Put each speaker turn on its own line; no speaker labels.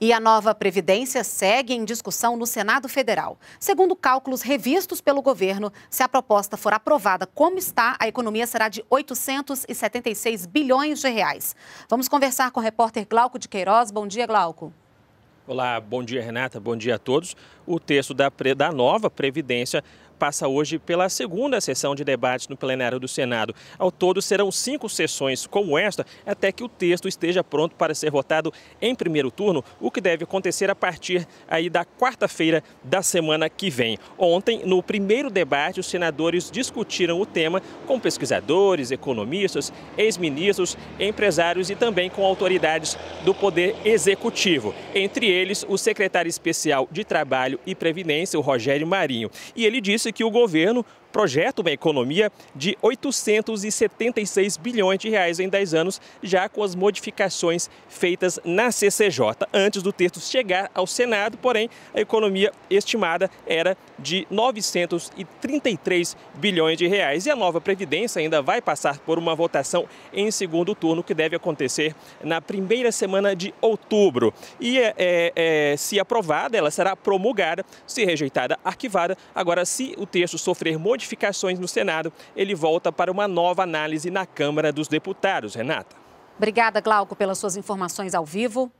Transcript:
E a nova Previdência segue em discussão no Senado Federal. Segundo cálculos revistos pelo governo, se a proposta for aprovada como está, a economia será de 876 bilhões de reais. Vamos conversar com o repórter Glauco de Queiroz. Bom dia, Glauco.
Olá, bom dia Renata, bom dia a todos. O texto da, da nova Previdência passa hoje pela segunda sessão de debates no plenário do Senado. Ao todo, serão cinco sessões como esta até que o texto esteja pronto para ser votado em primeiro turno, o que deve acontecer a partir aí da quarta-feira da semana que vem. Ontem, no primeiro debate, os senadores discutiram o tema com pesquisadores, economistas, ex-ministros, empresários e também com autoridades do Poder Executivo. Entre eles, o secretário especial de Trabalho e Previdência, o Rogério Marinho. E ele disse que o governo Projeta uma economia de 876 bilhões de reais em 10 anos, já com as modificações feitas na CCJ. Antes do texto chegar ao Senado, porém, a economia estimada era de 933 bilhões de reais. E a nova Previdência ainda vai passar por uma votação em segundo turno, que deve acontecer na primeira semana de outubro. E é, é, é se aprovada, ela será promulgada, se rejeitada, arquivada. Agora, se o texto sofrer modificações, modificações no Senado, ele volta para uma nova análise na Câmara dos Deputados. Renata.
Obrigada, Glauco, pelas suas informações ao vivo.